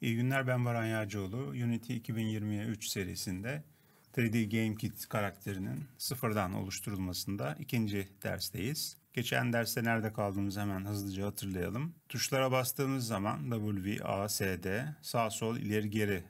İyi günler ben Varan Yağcıoğlu. Unity 2023 serisinde 3D Game Kit karakterinin sıfırdan oluşturulmasında ikinci dersteyiz. Geçen derste nerede kaldığımızı hemen hızlıca hatırlayalım. Tuşlara bastığımız zaman W, A, S, D, sağ, sol, ileri, geri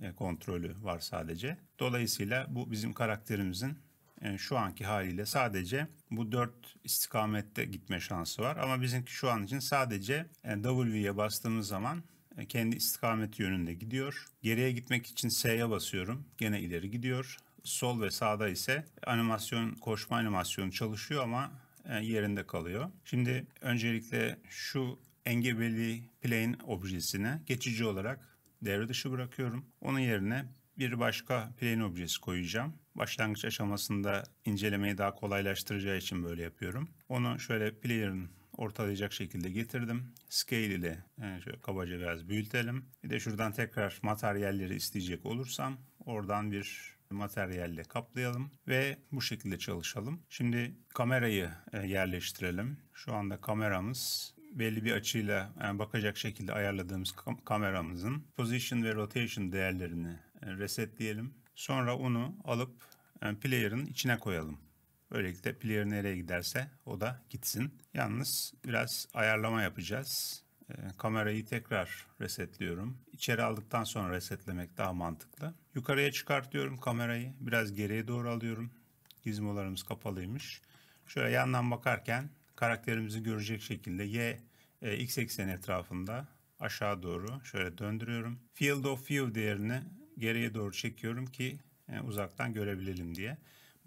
e, kontrolü var sadece. Dolayısıyla bu bizim karakterimizin e, şu anki haliyle sadece bu dört istikamette gitme şansı var. Ama bizimki şu an için sadece e, W'ye bastığımız zaman e, kendi istikameti yönünde gidiyor. Geriye gitmek için S'ye basıyorum. Gene ileri gidiyor. Sol ve sağda ise animasyon, koşma animasyonu çalışıyor ama e, yerinde kalıyor. Şimdi öncelikle şu engebeli plane objesine geçici olarak devre dışı bırakıyorum. Onun yerine bir başka plane objesi koyacağım. Başlangıç aşamasında incelemeyi daha kolaylaştıracağı için böyle yapıyorum. Onu şöyle player'ın ortalayacak şekilde getirdim. Scale ile yani e, şöyle kabaca biraz büyütelim. Bir de şuradan tekrar materyalleri isteyecek olursam oradan bir materyalle kaplayalım ve bu şekilde çalışalım. Şimdi kamerayı e, yerleştirelim. Şu anda kameramız belli bir açıyla e, bakacak şekilde ayarladığımız kameramızın position ve rotation değerlerini resetleyelim. Sonra onu alıp player'ın içine koyalım. Böylelikle player nereye giderse o da gitsin. Yalnız biraz ayarlama yapacağız. E, kamerayı tekrar resetliyorum. İçeri aldıktan sonra resetlemek daha mantıklı. Yukarıya çıkartıyorum kamerayı. Biraz geriye doğru alıyorum. Gizmolarımız kapalıymış. Şöyle yandan bakarken karakterimizi görecek şekilde Y e, X ekseni etrafında aşağı doğru şöyle döndürüyorum. Field of View değerini geriye doğru çekiyorum ki e, uzaktan görebilelim diye.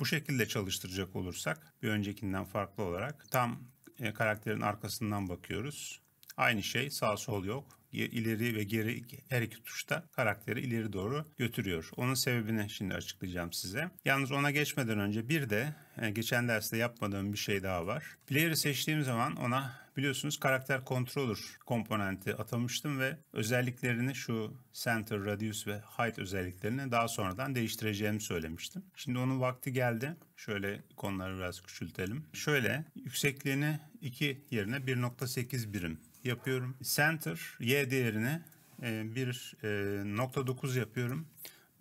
Bu şekilde çalıştıracak olursak bir öncekinden farklı olarak tam e, karakterin arkasından bakıyoruz. Aynı şey sağ sol yok. İleri ve geri her iki tuşta karakteri ileri doğru götürüyor. Onun sebebini şimdi açıklayacağım size. Yalnız ona geçmeden önce bir de e, geçen derste yapmadığım bir şey daha var. Player'i seçtiğim zaman ona biliyorsunuz karakter controller komponenti atamıştım ve özelliklerini şu center, radius ve height özelliklerini daha sonradan değiştireceğimi söylemiştim. Şimdi onun vakti geldi. Şöyle konuları biraz küçültelim. Şöyle yüksekliğini 2 yerine 1.8 birim yapıyorum. Center y değerini 1.9 e, e, yapıyorum.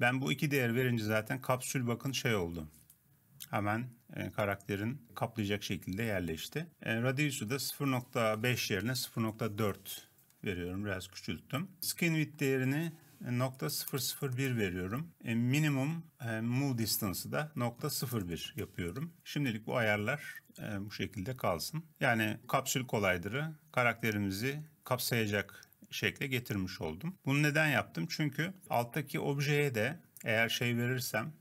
Ben bu iki değer verince zaten kapsül bakın şey oldu. Hemen e, karakterin kaplayacak şekilde yerleşti. E, Radius'u da 0.5 yerine 0.4 veriyorum. Biraz küçülttüm. Skin width değerini e, nokta 001 veriyorum. E, minimum e, move distance'ı da nokta 01 yapıyorum. Şimdilik bu ayarlar e, bu şekilde kalsın. Yani kapsül kolaydırı karakterimizi kapsayacak şekle getirmiş oldum. Bunu neden yaptım? Çünkü alttaki objeye de eğer şey verirsem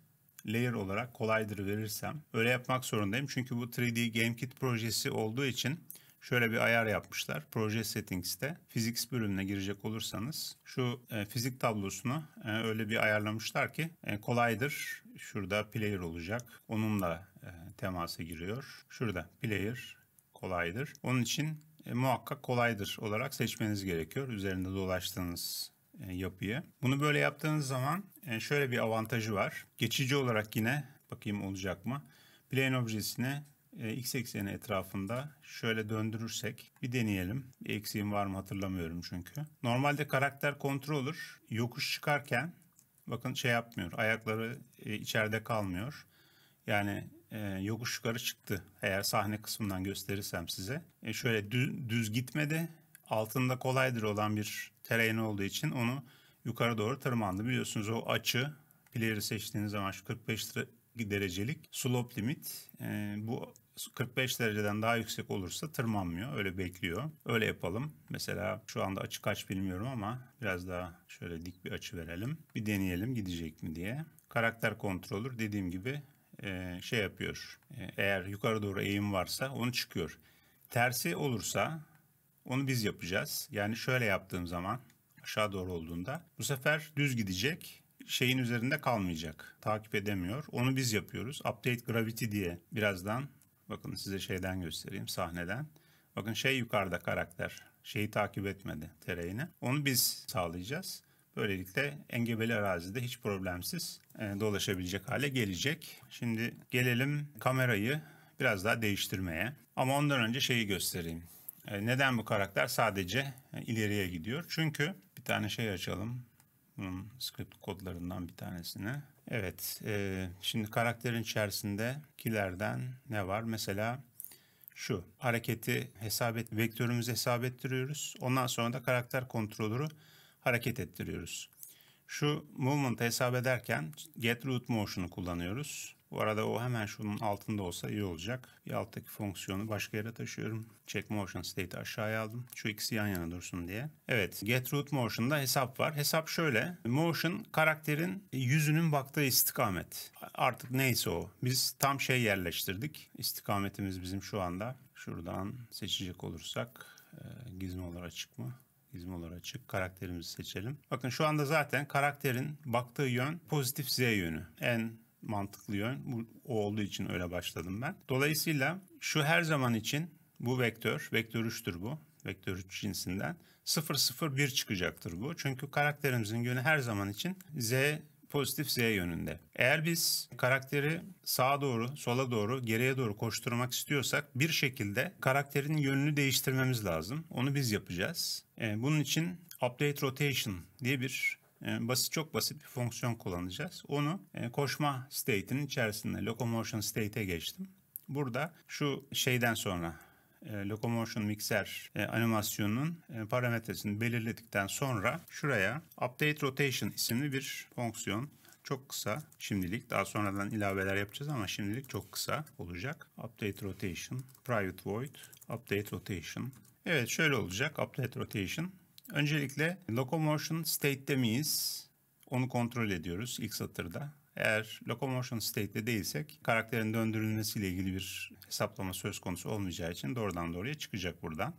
layer olarak collider verirsem öyle yapmak zorundayım. Çünkü bu 3D GameKit projesi olduğu için şöyle bir ayar yapmışlar. Proje Settings'te Physics bölümüne girecek olursanız şu e, fizik tablosunu e, öyle bir ayarlamışlar ki e, Collider şurada player olacak. Onunla e, temasa giriyor. Şurada player, Collider. Onun için e, muhakkak Collider olarak seçmeniz gerekiyor. Üzerinde dolaştığınız e, yapıya. Bunu böyle yaptığınız zaman e, şöyle bir avantajı var. Geçici olarak yine bakayım olacak mı? Plane objesini e, x ekseni etrafında şöyle döndürürsek bir deneyelim. Bir eksiğim var mı hatırlamıyorum çünkü. Normalde karakter controller yokuş çıkarken bakın şey yapmıyor. Ayakları içeride kalmıyor. Yani e, yokuş yukarı çıktı. Eğer sahne kısmından gösterirsem size. E, şöyle düz, düz gitmedi. Altında kolaydır olan bir tereyini olduğu için onu yukarı doğru tırmandı. Biliyorsunuz o açı player'ı seçtiğiniz zaman şu 45 derecelik slope limit e, bu 45 dereceden daha yüksek olursa tırmanmıyor. Öyle bekliyor. Öyle yapalım. Mesela şu anda açı kaç bilmiyorum ama biraz daha şöyle dik bir açı verelim. Bir deneyelim gidecek mi diye. Karakter kontrolür dediğim gibi e, şey yapıyor. E, eğer yukarı doğru eğim varsa onu çıkıyor. Tersi olursa onu biz yapacağız. Yani şöyle yaptığım zaman aşağı doğru olduğunda bu sefer düz gidecek şeyin üzerinde kalmayacak. Takip edemiyor. Onu biz yapıyoruz. Update Gravity diye birazdan bakın size şeyden göstereyim sahneden. Bakın şey yukarıda karakter şeyi takip etmedi tereyine. Onu biz sağlayacağız. Böylelikle engebeli arazide hiç problemsiz e, dolaşabilecek hale gelecek. Şimdi gelelim kamerayı biraz daha değiştirmeye. Ama ondan önce şeyi göstereyim. E, neden bu karakter sadece e, ileriye gidiyor? Çünkü bir tane şey açalım. Bunun script kodlarından bir tanesini. Evet, e, şimdi karakterin içerisindekilerden ne var? Mesela şu hareketi hesap et, vektörümüzü hesap ettiriyoruz. Ondan sonra da karakter kontrolörü hareket ettiriyoruz. Şu movement hesap ederken get root motion'u kullanıyoruz. Bu arada o hemen şunun altında olsa iyi olacak. Bir alttaki fonksiyonu başka yere taşıyorum. Check motion state'i aşağıya aldım. Şu ikisi yan yana dursun diye. Evet get root motion'da hesap var. Hesap şöyle. Motion karakterin yüzünün baktığı istikamet. Artık neyse o. Biz tam şey yerleştirdik. İstikametimiz bizim şu anda. Şuradan seçecek olursak e, gizmolar açık mı? Gizmolar açık. Karakterimizi seçelim. Bakın şu anda zaten karakterin baktığı yön pozitif Z yönü. En mantıklı yön bu, o olduğu için öyle başladım ben. Dolayısıyla şu her zaman için bu vektör, vektör 3'tür bu. Vektör 3 cinsinden 0 0 1 çıkacaktır bu. Çünkü karakterimizin yönü her zaman için z pozitif z yönünde. Eğer biz karakteri sağa doğru, sola doğru, geriye doğru koşturmak istiyorsak bir şekilde karakterin yönünü değiştirmemiz lazım. Onu biz yapacağız. E, bunun için update rotation diye bir e, basit çok basit bir fonksiyon kullanacağız. Onu e, koşma state'in içerisinde locomotion state'e geçtim. Burada şu şeyden sonra e, locomotion mixer e, animasyonunun parametresini belirledikten sonra şuraya update rotation isimli bir fonksiyon çok kısa şimdilik daha sonradan ilaveler yapacağız ama şimdilik çok kısa olacak. Update rotation, private void, update rotation. Evet şöyle olacak update rotation. Öncelikle locomotion state'de miyiz? Onu kontrol ediyoruz ilk satırda. Eğer locomotion state'de değilsek karakterin döndürülmesiyle ilgili bir hesaplama söz konusu olmayacağı için doğrudan doğruya çıkacak buradan.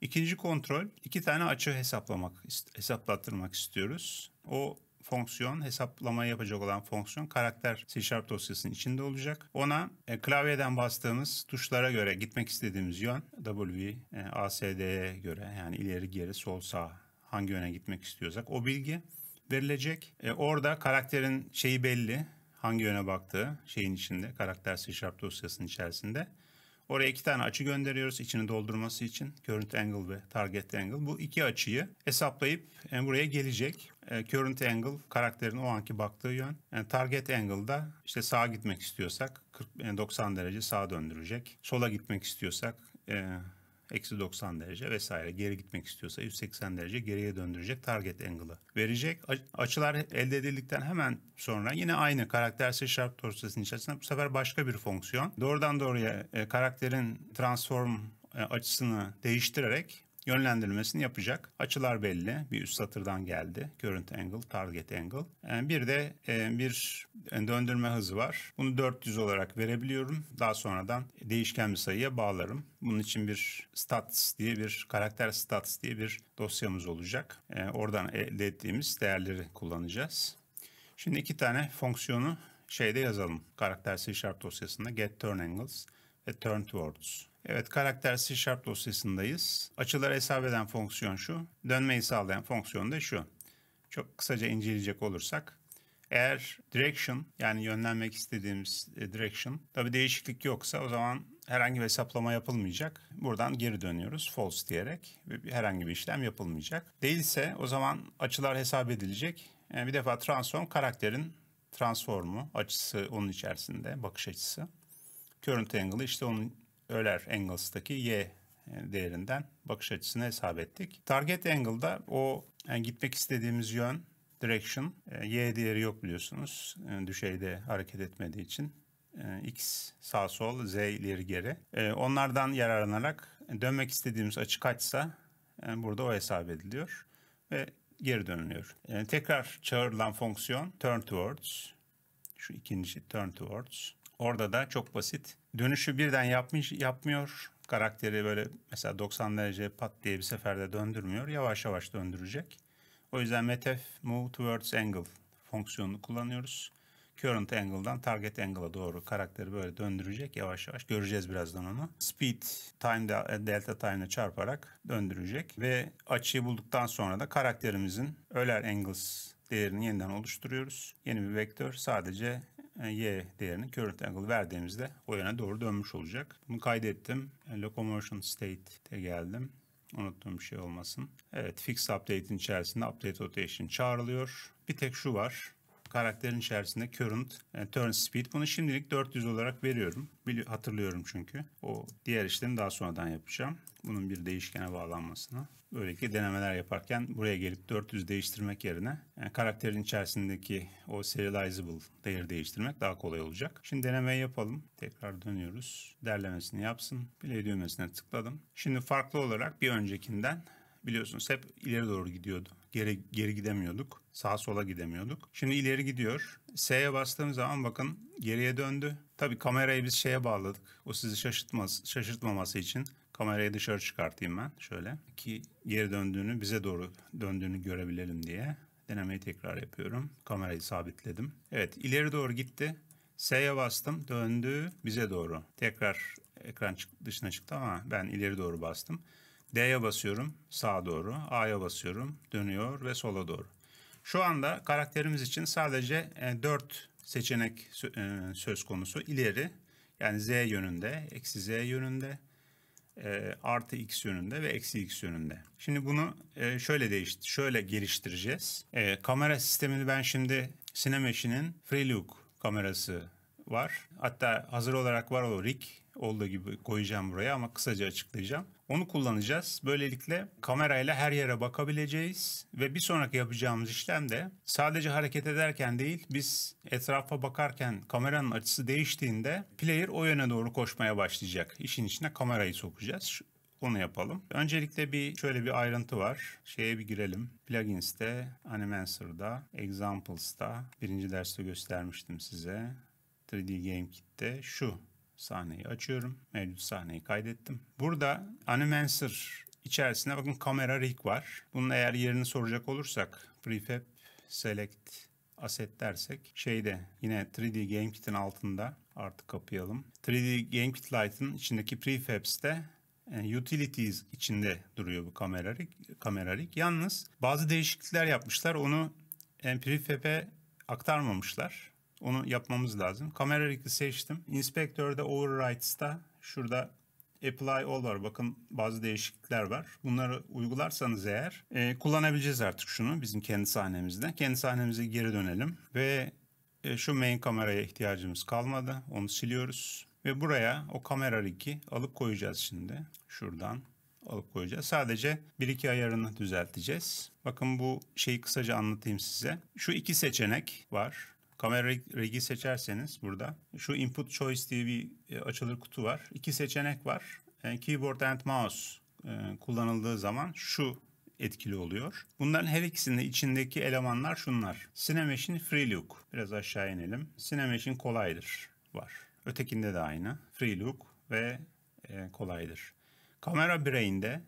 İkinci kontrol iki tane açı hesaplamak hesaplattırmak istiyoruz. O fonksiyon, hesaplamayı yapacak olan fonksiyon karakter C dosyasının içinde olacak. Ona e, klavyeden bastığımız tuşlara göre gitmek istediğimiz yön W, e, ASD'ye göre yani ileri geri sol sağ hangi yöne gitmek istiyorsak o bilgi verilecek. E, orada karakterin şeyi belli hangi yöne baktığı şeyin içinde karakter C dosyasının içerisinde. Oraya iki tane açı gönderiyoruz içini doldurması için. Current angle ve target angle. Bu iki açıyı hesaplayıp yani e, buraya gelecek. E, Current angle karakterin o anki baktığı yön. Yani target angle'da işte sağa gitmek istiyorsak 40, yani 90 derece sağa döndürecek. Sola gitmek istiyorsak e, eksi 90 derece vesaire geri gitmek istiyorsa 180 derece geriye döndürecek target angle'ı verecek. Açılar elde edildikten hemen sonra yine aynı karaktersiz şarp dosyasının içerisinde bu sefer başka bir fonksiyon. Doğrudan doğruya e, karakterin transform e, açısını değiştirerek yönlendirmesini yapacak. Açılar belli. Bir üst satırdan geldi. Current angle, target angle. Ee, bir de e, bir e, döndürme hızı var. Bunu 400 olarak verebiliyorum. Daha sonradan değişken bir sayıya bağlarım. Bunun için bir stats diye bir karakter stats diye bir dosyamız olacak. Ee, oradan elde ettiğimiz değerleri kullanacağız. Şimdi iki tane fonksiyonu şeyde yazalım. Karakter C dosyasında get turn angles ve turn towards. Evet karakter C Sharp dosyasındayız. Açıları hesap eden fonksiyon şu. Dönmeyi sağlayan fonksiyon da şu. Çok kısaca inceleyecek olursak. Eğer direction yani yönlenmek istediğimiz e, direction tabi değişiklik yoksa o zaman herhangi bir hesaplama yapılmayacak. Buradan geri dönüyoruz false diyerek ve herhangi bir işlem yapılmayacak. Değilse o zaman açılar hesap edilecek. Yani e, bir defa transform karakterin transformu açısı onun içerisinde bakış açısı. Current angle işte onun Euler Angles'taki Y e, değerinden bakış açısını hesap ettik. Target angle'da o yani e, gitmek istediğimiz yön direction e, y değeri yok biliyorsunuz. Düşeyde hareket etmediği için x sağ sol z ileri geri. Onlardan yararlanarak dönmek istediğimiz açı kaçsa burada o hesap ediliyor ve geri dönülüyor. Tekrar çağrılan fonksiyon turn towards. Şu ikinci turn towards. Orada da çok basit dönüşü birden yapmış yapmıyor. Karakteri böyle mesela 90 derece pat diye bir seferde döndürmüyor. Yavaş yavaş döndürecek. O yüzden metef move towards angle fonksiyonunu kullanıyoruz. Current angle'dan target angle'a doğru karakteri böyle döndürecek yavaş yavaş. Göreceğiz birazdan onu. Speed time delta time'la çarparak döndürecek ve açıyı bulduktan sonra da karakterimizin öler angles değerini yeniden oluşturuyoruz. Yeni bir vektör sadece e, y değerini current angle verdiğimizde o yöne doğru dönmüş olacak. Bunu kaydettim. E, locomotion state'e geldim. Unuttuğum bir şey olmasın. Evet fix update'in içerisinde update rotation çağrılıyor. Bir tek şu var karakterin içerisinde current, yani e, turn speed. Bunu şimdilik 400 olarak veriyorum. Bili hatırlıyorum çünkü. O diğer işlemi daha sonradan yapacağım. Bunun bir değişkene bağlanmasına. böyle ki denemeler yaparken buraya gelip 400 değiştirmek yerine yani e, karakterin içerisindeki o serializable değer değiştirmek daha kolay olacak. Şimdi denemeyi yapalım. Tekrar dönüyoruz. Derlemesini yapsın. Play düğmesine tıkladım. Şimdi farklı olarak bir öncekinden biliyorsunuz hep ileri doğru gidiyordu. Geri, geri gidemiyorduk. Sağa sola gidemiyorduk. Şimdi ileri gidiyor. S'ye bastığım zaman bakın geriye döndü. Tabii kamerayı biz şeye bağladık. O sizi şaşırtmaz, şaşırtmaması için kamerayı dışarı çıkartayım ben şöyle. Ki geri döndüğünü bize doğru döndüğünü görebilelim diye. Denemeyi tekrar yapıyorum. Kamerayı sabitledim. Evet ileri doğru gitti. S'ye bastım döndü bize doğru. Tekrar ekran dışına çıktı ama ben ileri doğru bastım. D'ye basıyorum sağa doğru, A'ya basıyorum dönüyor ve sola doğru. Şu anda karakterimiz için sadece 4 e, seçenek e, söz konusu. İleri yani Z yönünde, eksi Z yönünde, e, artı X yönünde ve eksi X yönünde. Şimdi bunu şöyle değiştir, şöyle geliştireceğiz. Kamera sistemini ben şimdi Cinemesh'inin Freelook kamerası var. Hatta hazır olarak var o rig olduğu gibi koyacağım buraya ama kısaca açıklayacağım. Onu kullanacağız. Böylelikle kamerayla her yere bakabileceğiz ve bir sonraki yapacağımız işlem de sadece hareket ederken değil biz etrafa bakarken kameranın açısı değiştiğinde player o yöne doğru koşmaya başlayacak. İşin içine kamerayı sokacağız. Onu yapalım. Öncelikle bir şöyle bir ayrıntı var. Şeye bir girelim. Plugins'te, Animancer'da, Examples'ta birinci derste göstermiştim size. 3D Game Kit'te şu Sahneyi açıyorum. Mevcut sahneyi kaydettim. Burada Animancer içerisinde bakın kamera rig var. Bunun eğer yerini soracak olursak prefab select asset dersek şeyde yine 3D Game Kit'in altında artık kapayalım. 3D Game Kit Lite'ın içindeki prefabs'te yani e, utilities içinde duruyor bu kamera rig, kamera rig. Yalnız bazı değişiklikler yapmışlar. Onu yani e, prefab'e aktarmamışlar. Onu yapmamız lazım. Kamera Rig'i seçtim. Inspector'da Overrides'ta şurada Apply All var. Bakın bazı değişiklikler var. Bunları uygularsanız eğer e, kullanabileceğiz artık şunu bizim kendi sahnemizde. Kendi sahnemize geri dönelim ve e, şu main kameraya ihtiyacımız kalmadı. Onu siliyoruz ve buraya o kamera rig'i alıp koyacağız şimdi. Şuradan alıp koyacağız. Sadece bir iki ayarını düzelteceğiz. Bakın bu şeyi kısaca anlatayım size. Şu iki seçenek var kamera regi seçerseniz burada şu input choice diye bir e, açılır kutu var. İki seçenek var. E, keyboard and mouse e, kullanıldığı zaman şu etkili oluyor. Bunların her ikisinde içindeki elemanlar şunlar. Cinemation Free Look. Biraz aşağı inelim. Cinemation kolaydır var. Ötekinde de aynı. Free Look ve e, kolaydır. Kamera Brain'de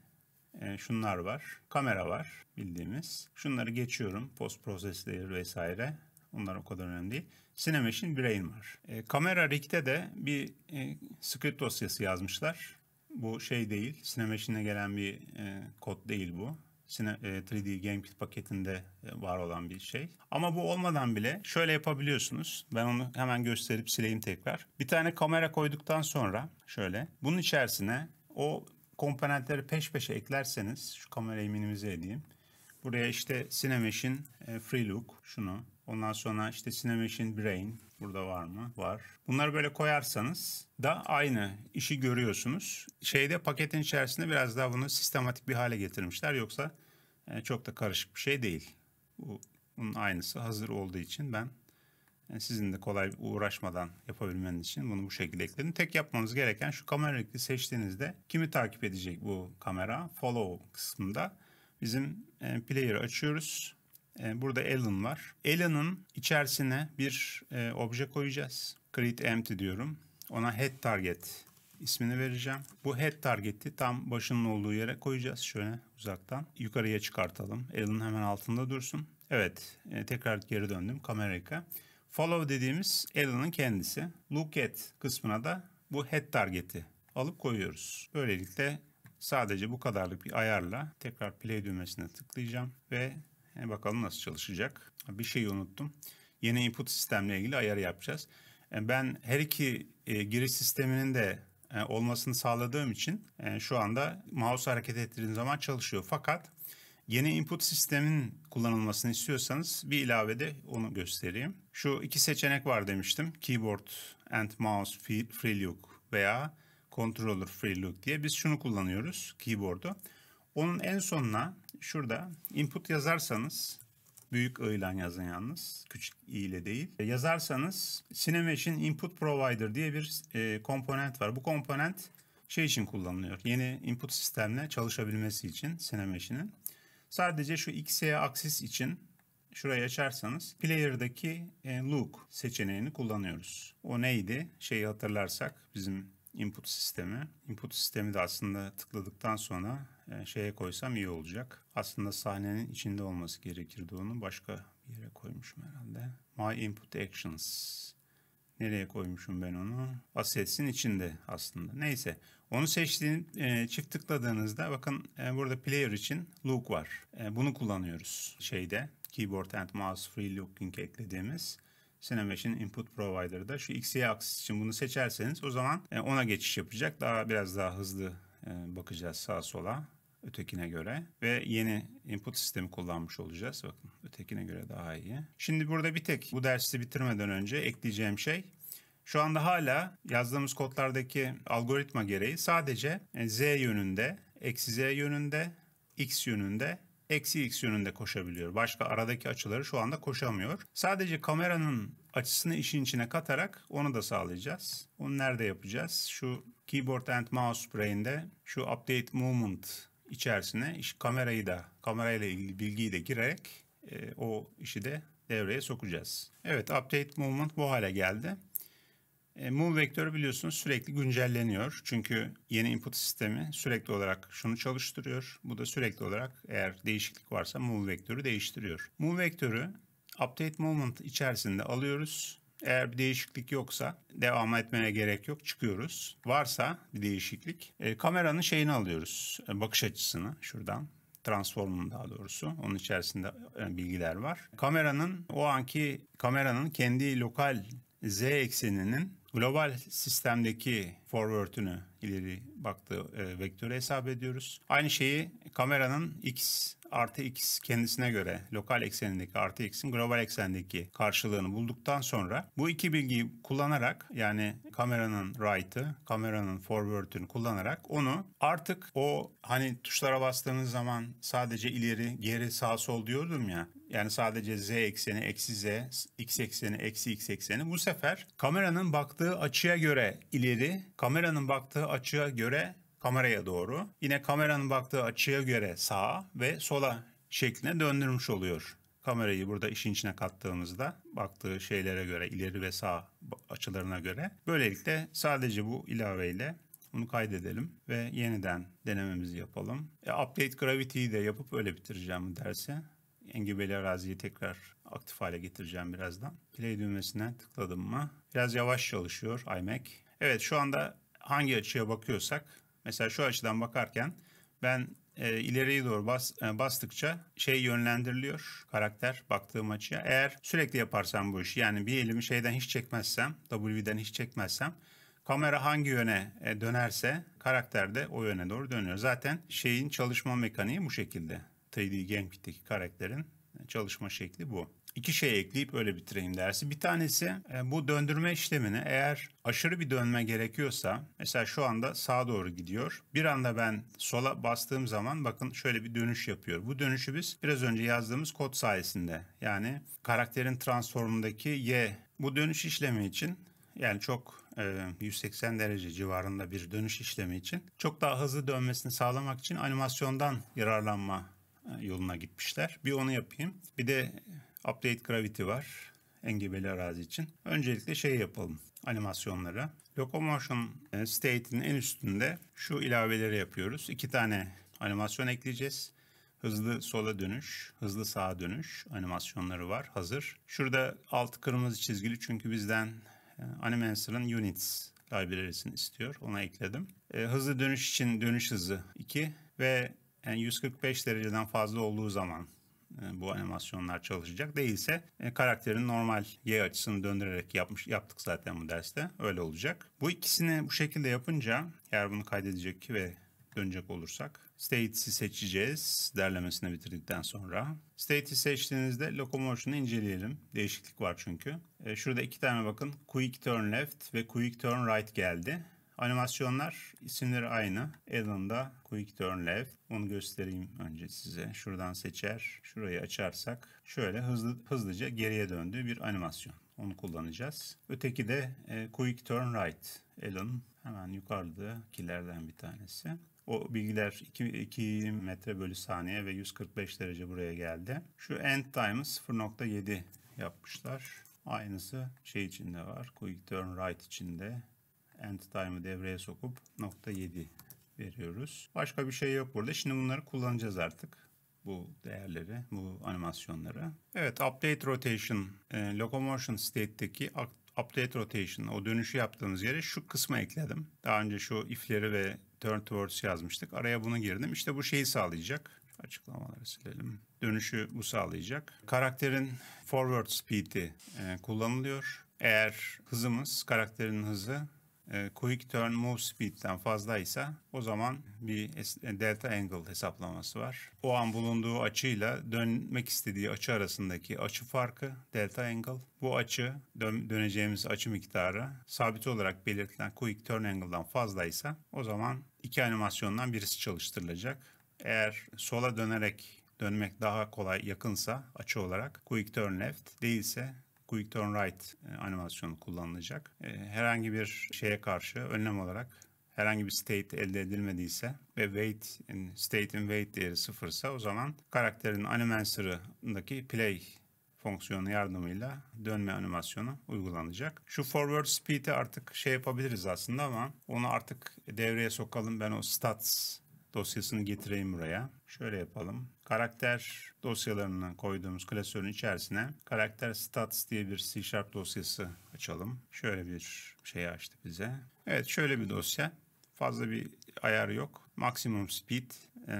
e, şunlar var. Kamera var bildiğimiz. Şunları geçiyorum. Post Process vesaire. Onlar o kadar önemli değil. Cinemation Brain var. E, Kamera Rig'de de bir e, script dosyası yazmışlar. Bu şey değil, Cinemation'e gelen bir e, kod değil bu. Cine, e, 3D GameKit paketinde e, var olan bir şey. Ama bu olmadan bile şöyle yapabiliyorsunuz. Ben onu hemen gösterip sileyim tekrar. Bir tane kamera koyduktan sonra şöyle. Bunun içerisine o komponentleri peş peşe eklerseniz şu kamerayı minimize edeyim. Buraya işte Cinemation, e, Free Look şunu Ondan sonra işte Cinemation Brain burada var mı? Var. Bunları böyle koyarsanız da aynı işi görüyorsunuz. Şeyde paketin içerisinde biraz daha bunu sistematik bir hale getirmişler. Yoksa e, çok da karışık bir şey değil. Bu, bunun aynısı hazır olduğu için ben e, sizin de kolay uğraşmadan yapabilmeniz için bunu bu şekilde ekledim. Tek yapmanız gereken şu kamera renkli seçtiğinizde kimi takip edecek bu kamera? Follow kısmında bizim e, player'ı açıyoruz. E, burada Alan var. Alan'ın içerisine bir e, obje koyacağız. Create empty diyorum. Ona head target ismini vereceğim. Bu head target'i tam başının olduğu yere koyacağız. Şöyle uzaktan yukarıya çıkartalım. Alan'ın hemen altında dursun. Evet e, tekrar geri döndüm kameraya. Follow dediğimiz Alan'ın kendisi. Look at kısmına da bu head target'i alıp koyuyoruz. Böylelikle sadece bu kadarlık bir ayarla tekrar play düğmesine tıklayacağım ve e bakalım nasıl çalışacak. Bir şey unuttum. Yeni input sistemle ilgili ayar yapacağız. E ben her iki e, giriş sisteminin de e, olmasını sağladığım için e, şu anda mouse hareket ettirdiğim zaman çalışıyor. Fakat Yeni input sistemin kullanılmasını istiyorsanız bir ilave de onu göstereyim. Şu iki seçenek var demiştim. Keyboard and mouse free look veya controller free look diye biz şunu kullanıyoruz keyboard'u. Onun en sonuna şurada input yazarsanız büyük I ile yazın yalnız küçük i ile değil. Yazarsanız Cinemesh'in input provider diye bir e, komponent var. Bu komponent şey için kullanılıyor. Yeni input sistemle çalışabilmesi için Cinemesh'inin. Sadece şu XY aksis için şurayı açarsanız player'daki e, look seçeneğini kullanıyoruz. O neydi? Şeyi hatırlarsak bizim input sistemi. Input sistemi de aslında tıkladıktan sonra e, şeye koysam iyi olacak. Aslında sahnenin içinde olması gerekirdi onu. Başka bir yere koymuşum herhalde. My input actions. Nereye koymuşum ben onu? Assets'in içinde aslında. Neyse. Onu seçtiğin e, çift tıkladığınızda bakın e, burada player için look var. bunu kullanıyoruz şeyde. Keyboard and mouse free looking eklediğimiz. Cinemation Input Provider'da şu X Y aksis için bunu seçerseniz o zaman ona geçiş yapacak. Daha biraz daha hızlı bakacağız sağa sola ötekine göre ve yeni input sistemi kullanmış olacağız. Bakın ötekine göre daha iyi. Şimdi burada bir tek bu dersi bitirmeden önce ekleyeceğim şey şu anda hala yazdığımız kodlardaki algoritma gereği sadece e, z yönünde, eksi z yönünde, x yönünde eksi x yönünde koşabiliyor. Başka aradaki açıları şu anda koşamıyor. Sadece kameranın açısını işin içine katarak onu da sağlayacağız. Onu nerede yapacağız? Şu Keyboard and Mouse Brain'de şu Update Movement içerisine iş, kamerayı da kamerayla ilgili bilgiyi de girerek e, o işi de devreye sokacağız. Evet update movement bu hale geldi. E, move vektörü biliyorsunuz sürekli güncelleniyor. Çünkü yeni input sistemi sürekli olarak şunu çalıştırıyor. Bu da sürekli olarak eğer değişiklik varsa move vektörü değiştiriyor. Move vektörü update movement içerisinde alıyoruz eğer bir değişiklik yoksa devam etmeye gerek yok çıkıyoruz. Varsa bir değişiklik e, kameranın şeyini alıyoruz e, bakış açısını şuradan transformun daha doğrusu. Onun içerisinde e, bilgiler var. Kameranın o anki kameranın kendi lokal Z ekseninin global sistemdeki forward'ünü ileri baktığı e, vektörü hesap ediyoruz. Aynı şeyi kameranın x artı x kendisine göre lokal eksenindeki artı x'in global eksendeki karşılığını bulduktan sonra bu iki bilgiyi kullanarak yani kameranın right'ı, kameranın forward'ünü kullanarak onu artık o hani tuşlara bastığınız zaman sadece ileri, geri, sağ, sol diyordum ya yani sadece z ekseni eksi z, x ekseni eksi x ekseni. Bu sefer kameranın baktığı açıya göre ileri, kameranın baktığı açıya göre kameraya doğru. Yine kameranın baktığı açıya göre sağa ve sola şekline döndürmüş oluyor kamerayı burada işin içine kattığımızda baktığı şeylere göre ileri ve sağ açılarına göre böylelikle sadece bu ilaveyle bunu kaydedelim ve yeniden denememizi yapalım. E, update gravity'yi de yapıp öyle bitireceğim bu dersi engebeli araziyi tekrar aktif hale getireceğim birazdan. Play düğmesine tıkladım mı? Biraz yavaş çalışıyor iMac. Evet şu anda hangi açıya bakıyorsak mesela şu açıdan bakarken ben e, ileriye doğru bas, e, bastıkça şey yönlendiriliyor karakter baktığım açıya. Eğer sürekli yaparsam bu işi yani bir elimi şeyden hiç çekmezsem W'den hiç çekmezsem kamera hangi yöne e, dönerse karakter de o yöne doğru dönüyor. Zaten şeyin çalışma mekaniği bu şekilde. TD Gamekit'teki karakterin e, çalışma şekli bu. İki şey ekleyip öyle bitireyim dersi. Bir tanesi e, bu döndürme işlemini eğer aşırı bir dönme gerekiyorsa mesela şu anda sağa doğru gidiyor. Bir anda ben sola bastığım zaman bakın şöyle bir dönüş yapıyor. Bu dönüşü biz biraz önce yazdığımız kod sayesinde yani karakterin transformundaki Y bu dönüş işlemi için yani çok 180 e, derece civarında bir dönüş işlemi için çok daha hızlı dönmesini sağlamak için animasyondan yararlanma e, yoluna gitmişler. Bir onu yapayım. Bir de Update Gravity var engebeli arazi için. Öncelikle şey yapalım animasyonlara. Locomotion e, state'in en üstünde şu ilaveleri yapıyoruz. İki tane animasyon ekleyeceğiz. Hızlı sola dönüş, hızlı sağa dönüş animasyonları var hazır. Şurada alt kırmızı çizgili çünkü bizden e, Animancer'ın Units library'sini istiyor. Ona ekledim. Hızlı dönüş için dönüş hızı 2 ve yani 145 dereceden fazla olduğu zaman e, bu animasyonlar çalışacak. Değilse e, karakterin normal y açısını döndürerek yapmış yaptık zaten bu derste. Öyle olacak. Bu ikisini bu şekilde yapınca eğer bunu kaydedecek ki ve dönecek olursak state'i seçeceğiz derlemesini bitirdikten sonra. State'i seçtiğinizde locomotion'u inceleyelim. Değişiklik var çünkü. E, şurada iki tane bakın quick turn left ve quick turn right geldi. Animasyonlar isimleri aynı. Alan'da Quick Turn Left. Onu göstereyim önce size. Şuradan seçer. Şurayı açarsak şöyle hızlı hızlıca geriye döndüğü bir animasyon. Onu kullanacağız. Öteki de e, Quick Turn Right. Elon hemen yukarıdakilerden bir tanesi. O bilgiler 2, 2 metre bölü saniye ve 145 derece buraya geldi. Şu end time 0.7 yapmışlar. Aynısı şey içinde var. Quick Turn Right içinde end time'ı devreye sokup nokta 7 veriyoruz. Başka bir şey yok burada. Şimdi bunları kullanacağız artık bu değerleri, bu animasyonları. Evet, update rotation, e, locomotion state'deki update rotation, o dönüşü yaptığımız yere şu kısmı ekledim. Daha önce şu if'leri ve turn towards yazmıştık. Araya bunu girdim. İşte bu şeyi sağlayacak. Açıklamaları silelim. Dönüşü bu sağlayacak. Karakterin forward speed'i e, kullanılıyor. Eğer hızımız, karakterin hızı e, quick turn move speed'den fazlaysa o zaman bir e, delta angle hesaplaması var. O an bulunduğu açıyla dönmek istediği açı arasındaki açı farkı delta angle. Bu açı dön döneceğimiz açı miktarı sabit olarak belirtilen quick turn angle'dan fazlaysa o zaman iki animasyondan birisi çalıştırılacak. Eğer sola dönerek dönmek daha kolay yakınsa açı olarak quick turn left değilse Quick Turn Right e, animasyonu kullanılacak. E, herhangi bir şeye karşı önlem olarak herhangi bir state elde edilmediyse ve wait in, state in wait değeri sıfırsa o zaman karakterin animansırındaki play fonksiyonu yardımıyla dönme animasyonu uygulanacak. Şu forward speed'i artık şey yapabiliriz aslında ama onu artık devreye sokalım. Ben o stats dosyasını getireyim buraya. Şöyle yapalım. Karakter dosyalarını koyduğumuz klasörün içerisine karakter stats diye bir C Sharp dosyası açalım. Şöyle bir şey açtı bize. Evet şöyle bir dosya. Fazla bir ayar yok. Maximum speed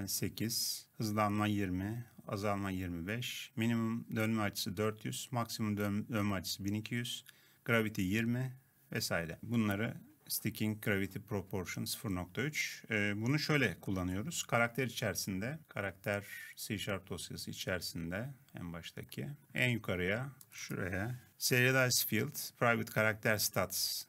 8, hızlanma 20, azalma 25, minimum dönme açısı 400, maksimum dönme açısı 1200, gravity 20 vesaire. Bunları Sticking Gravity Proportions 0.3. E, ee, bunu şöyle kullanıyoruz. Karakter içerisinde, karakter C Sharp dosyası içerisinde en baştaki. En yukarıya, şuraya. Serialized Field, Private Character Stats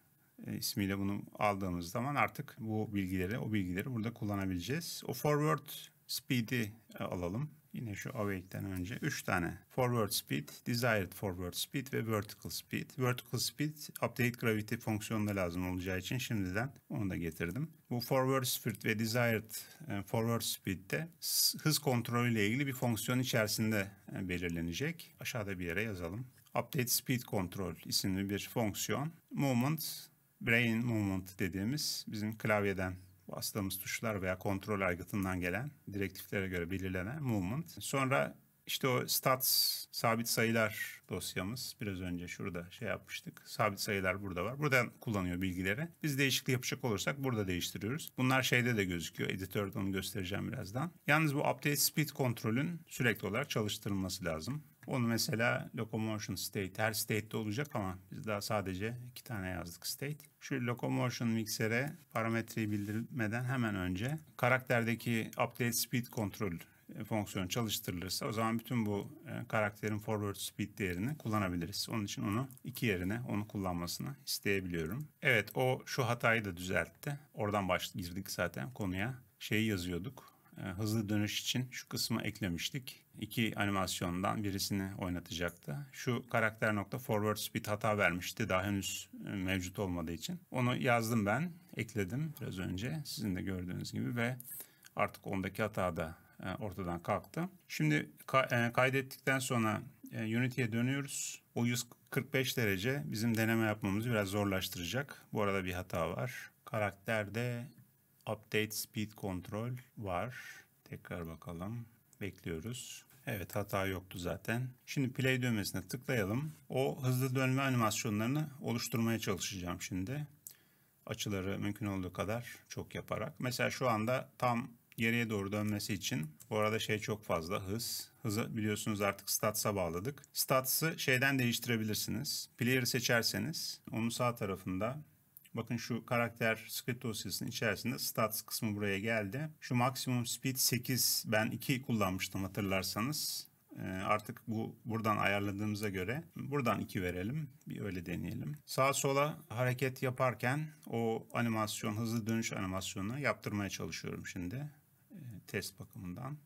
e, ismiyle bunu aldığımız zaman artık bu bilgileri, o bilgileri burada kullanabileceğiz. O forward speed'i e, alalım. Yine şu awake'den önce 3 tane forward speed, desired forward speed ve vertical speed. Vertical speed update gravity fonksiyonunda lazım olacağı için şimdiden onu da getirdim. Bu forward speed ve desired e, forward speed'de hız kontrolü ile ilgili bir fonksiyon içerisinde e, belirlenecek. Aşağıda bir yere yazalım. Update Speed Control isimli bir fonksiyon. Moment, Brain moment dediğimiz bizim klavyeden bastığımız tuşlar veya kontrol aygıtından gelen direktiflere göre belirlenen movement. Sonra işte o stats sabit sayılar dosyamız biraz önce şurada şey yapmıştık. Sabit sayılar burada var. Buradan kullanıyor bilgileri. Biz değişiklik yapacak olursak burada değiştiriyoruz. Bunlar şeyde de gözüküyor. Editörde onu göstereceğim birazdan. Yalnız bu update speed kontrolün sürekli olarak çalıştırılması lazım. Onu mesela locomotion state. Her state'de olacak ama biz daha sadece iki tane yazdık state. Şu locomotion miksere parametreyi bildirmeden hemen önce karakterdeki update speed kontrol fonksiyonu çalıştırılırsa o zaman bütün bu e, karakterin forward speed değerini kullanabiliriz. Onun için onu iki yerine onu kullanmasını isteyebiliyorum. Evet o şu hatayı da düzeltti. Oradan baş zaten konuya. Şeyi yazıyorduk. E, hızlı dönüş için şu kısmı eklemiştik. İki animasyondan birisini oynatacaktı. Şu karakter nokta forward speed hata vermişti daha henüz e, mevcut olmadığı için. Onu yazdım ben, ekledim biraz önce sizin de gördüğünüz gibi ve artık ondaki hata da e, ortadan kalktı. Şimdi kaydettikten sonra e, Unity'ye dönüyoruz. O 145 derece bizim deneme yapmamızı biraz zorlaştıracak. Bu arada bir hata var. Karakterde update speed control var. Tekrar bakalım. Bekliyoruz. Evet hata yoktu zaten. Şimdi play düğmesine tıklayalım. O hızlı dönme animasyonlarını oluşturmaya çalışacağım şimdi. Açıları mümkün olduğu kadar çok yaparak. Mesela şu anda tam geriye doğru dönmesi için bu arada şey çok fazla hız. Hızı biliyorsunuz artık stats'a bağladık. Stats'ı şeyden değiştirebilirsiniz. Player'ı seçerseniz onun sağ tarafında Bakın şu karakter script dosyasının içerisinde stats kısmı buraya geldi. Şu maksimum speed 8 ben 2 kullanmıştım hatırlarsanız. Ee, artık bu buradan ayarladığımıza göre buradan 2 verelim. Bir öyle deneyelim. Sağa sola hareket yaparken o animasyon, hızlı dönüş animasyonunu yaptırmaya çalışıyorum şimdi. E, test bakımından.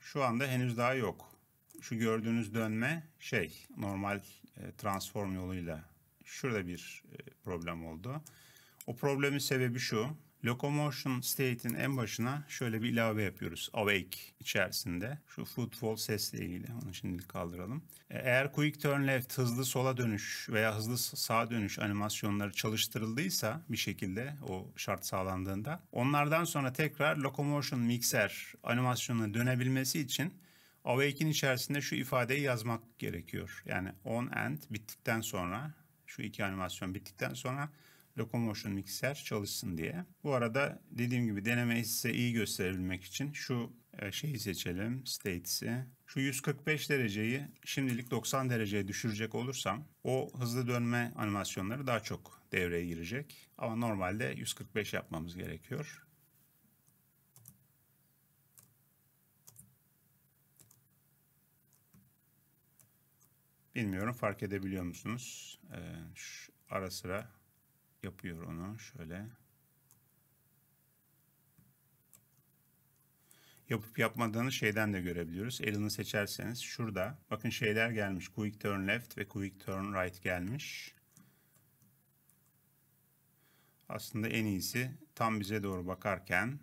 Şu anda henüz daha yok. Şu gördüğünüz dönme şey normal e, transform yoluyla şurada bir e, problem oldu. O problemin sebebi şu. Locomotion state'in en başına şöyle bir ilave yapıyoruz. Awake içerisinde. Şu footfall sesle ilgili. Onu şimdilik kaldıralım. E, eğer quick turn left hızlı sola dönüş veya hızlı sağa dönüş animasyonları çalıştırıldıysa bir şekilde o şart sağlandığında onlardan sonra tekrar locomotion mixer animasyonuna dönebilmesi için Awake'in içerisinde şu ifadeyi yazmak gerekiyor. Yani on end bittikten sonra şu iki animasyon bittikten sonra Locomotion mikser çalışsın diye. Bu arada dediğim gibi deneme size iyi gösterebilmek için şu e, şeyi seçelim, states'i. Şu 145 dereceyi şimdilik 90 dereceye düşürecek olursam o hızlı dönme animasyonları daha çok devreye girecek. Ama normalde 145 yapmamız gerekiyor. Bilmiyorum fark edebiliyor musunuz? Ee, şu ara sıra yapıyor onu şöyle. Yapıp yapmadığını şeyden de görebiliyoruz. Elini seçerseniz şurada bakın şeyler gelmiş. Quick turn left ve quick turn right gelmiş. Aslında en iyisi tam bize doğru bakarken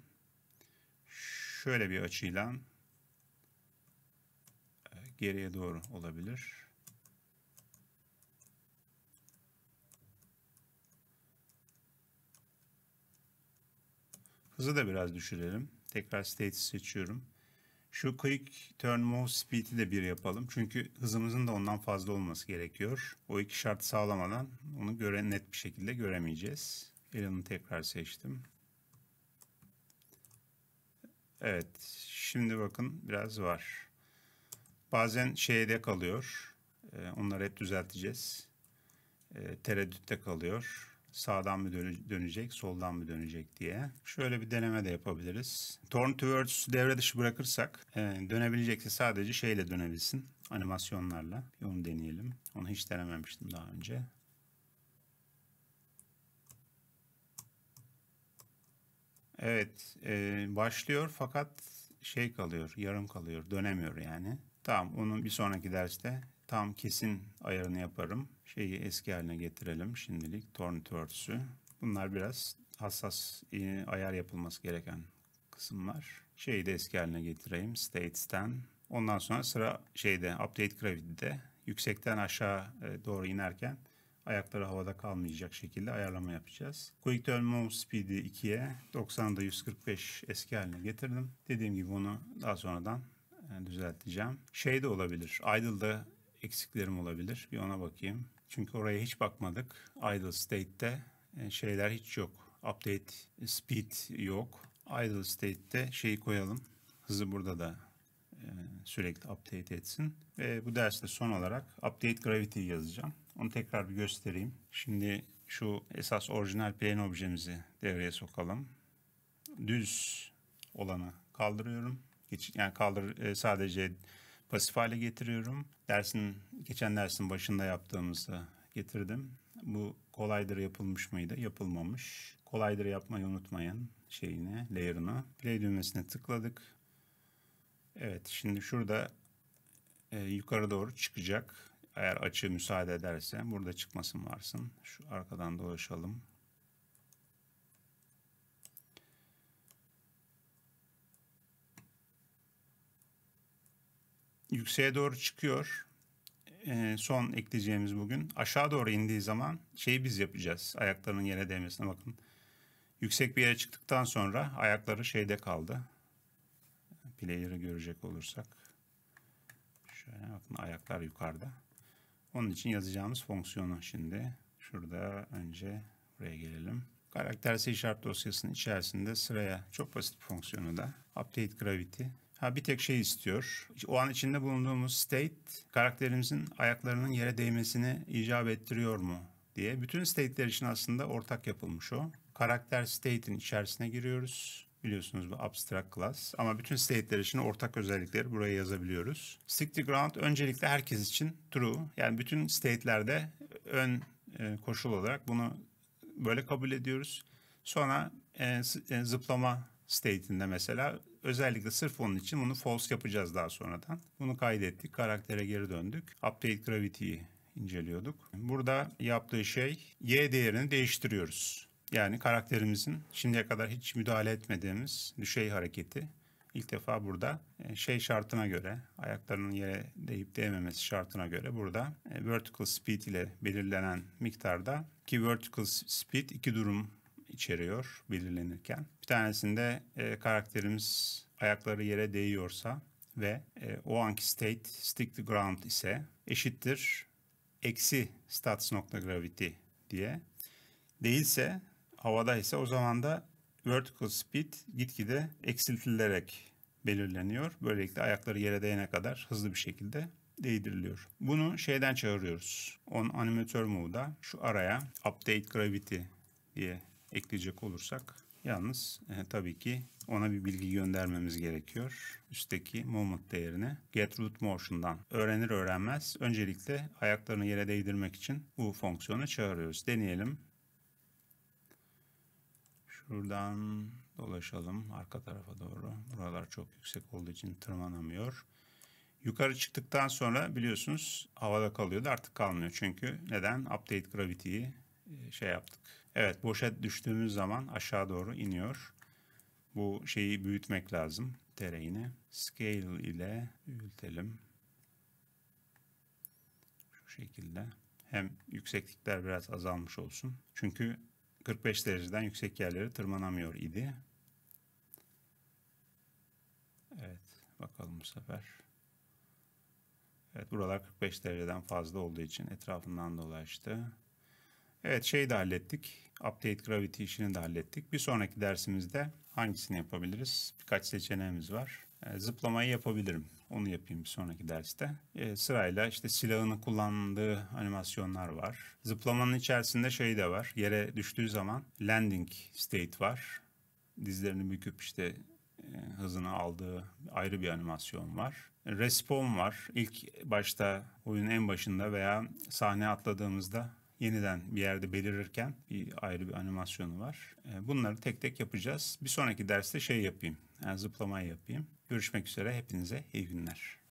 şöyle bir açıyla e, geriye doğru olabilir. Hızı da biraz düşürelim. Tekrar status seçiyorum. Şu quick turn move speed'i de bir yapalım. Çünkü hızımızın da ondan fazla olması gerekiyor. O iki şartı sağlamadan onu göre, net bir şekilde göremeyeceğiz. Elon'u tekrar seçtim. Evet. Şimdi bakın biraz var. Bazen şeyde kalıyor. Ee, onları hep düzelteceğiz. Ee, tereddütte kalıyor. Sağdan mı dönecek, soldan mı dönecek diye. Şöyle bir deneme de yapabiliriz. Torn towards devre dışı bırakırsak e, dönebilecekse sadece şeyle dönebilsin. Animasyonlarla. Bir onu deneyelim. Onu hiç denememiştim daha önce. Evet e, başlıyor fakat şey kalıyor, yarım kalıyor, dönemiyor yani. Tamam onu bir sonraki derste tam kesin ayarını yaparım. Şeyi eski haline getirelim şimdilik tornit örtüsü. Bunlar biraz hassas e, ayar yapılması gereken kısımlar. Şeyi de eski haline getireyim. States'ten. Ondan sonra sıra şeyde update gravity'de yüksekten aşağı e, doğru inerken ayakları havada kalmayacak şekilde ayarlama yapacağız. Quick Turn Move Speed'i 2'ye 90'da 145 eski haline getirdim. Dediğim gibi onu daha sonradan e, düzelteceğim. Şey de olabilir. Idle'da eksiklerim olabilir. Bir ona bakayım. Çünkü oraya hiç bakmadık. Idle state'te e, şeyler hiç yok. Update speed yok. Idle state'te şeyi koyalım. Hızı burada da e, sürekli update etsin. Ve bu derste son olarak update gravity yazacağım. Onu tekrar bir göstereyim. Şimdi şu esas orijinal plane objemizi devreye sokalım. Düz olanı kaldırıyorum. Geç, yani kaldır e, sadece pasif hale getiriyorum. Dersin geçen dersin başında yaptığımızda getirdim. Bu kolaydır yapılmış mıydı? Yapılmamış. Kolaydır yapmayı unutmayın şeyini, layer'ını. Play düğmesine tıkladık. Evet, şimdi şurada e, yukarı doğru çıkacak. Eğer açı müsaade ederse burada çıkmasın varsın. Şu arkadan dolaşalım. yükseğe doğru çıkıyor. E, son ekleyeceğimiz bugün. Aşağı doğru indiği zaman şeyi biz yapacağız. Ayaklarının yere değmesine bakın. Yüksek bir yere çıktıktan sonra ayakları şeyde kaldı. Player'ı görecek olursak. Şöyle bakın ayaklar yukarıda. Onun için yazacağımız fonksiyonu şimdi şurada önce buraya gelelim. Karakter C Sharp dosyasının içerisinde sıraya çok basit bir fonksiyonu da update gravity Ha bir tek şey istiyor. O an içinde bulunduğumuz state karakterimizin ayaklarının yere değmesini icap ettiriyor mu diye. Bütün state'ler için aslında ortak yapılmış o. Karakter state'in içerisine giriyoruz. Biliyorsunuz bu abstract class. Ama bütün state'ler için ortak özellikleri buraya yazabiliyoruz. Strictly to ground öncelikle herkes için true. Yani bütün state'lerde ön e, koşul olarak bunu böyle kabul ediyoruz. Sonra e, e, zıplama state'inde mesela özellikle sırf onun için bunu false yapacağız daha sonradan. Bunu kaydettik. Karaktere geri döndük. Update gravity'yi inceliyorduk. Burada yaptığı şey y değerini değiştiriyoruz. Yani karakterimizin şimdiye kadar hiç müdahale etmediğimiz düşey hareketi ilk defa burada e, şey şartına göre ayaklarının yere değip değmemesi şartına göre burada e, vertical speed ile belirlenen miktarda ki vertical speed iki durum içeriyor belirlenirken. Bir tanesinde e, karakterimiz ayakları yere değiyorsa ve e, o anki state stick to ground ise eşittir eksi status nokta gravity diye. Değilse havada ise o zaman da vertical speed gitgide eksiltilerek belirleniyor. Böylelikle ayakları yere değene kadar hızlı bir şekilde değdiriliyor. Bunu şeyden çağırıyoruz. On animatör mode'a şu araya update gravity diye ekleyecek olursak yalnız e, tabii ki ona bir bilgi göndermemiz gerekiyor. Üstteki moment değerini get root motion'dan öğrenir öğrenmez öncelikle ayaklarını yere değdirmek için bu fonksiyonu çağırıyoruz. Deneyelim. Şuradan dolaşalım arka tarafa doğru. Buralar çok yüksek olduğu için tırmanamıyor. Yukarı çıktıktan sonra biliyorsunuz havada kalıyordu artık kalmıyor. Çünkü neden? Update Gravity'yi e, şey yaptık, Evet boşa düştüğümüz zaman aşağı doğru iniyor. Bu şeyi büyütmek lazım tereyini. Scale ile büyütelim. Şu şekilde. Hem yükseklikler biraz azalmış olsun. Çünkü 45 dereceden yüksek yerlere tırmanamıyor idi. Evet bakalım bu sefer. Evet buralar 45 dereceden fazla olduğu için etrafından dolaştı. Evet şeyi de hallettik. Update Gravity işini de hallettik. Bir sonraki dersimizde hangisini yapabiliriz? Birkaç seçeneğimiz var. E, zıplamayı yapabilirim. Onu yapayım bir sonraki derste. E, sırayla işte silahını kullandığı animasyonlar var. Zıplamanın içerisinde şey de var. Yere düştüğü zaman landing state var. Dizlerini büküp işte e, hızını aldığı ayrı bir animasyon var. Respawn var. İlk başta oyun en başında veya sahne atladığımızda yeniden bir yerde belirirken bir ayrı bir animasyonu var. E, bunları tek tek yapacağız. Bir sonraki derste şey yapayım, yani e, zıplamayı yapayım. Görüşmek üzere, hepinize iyi günler.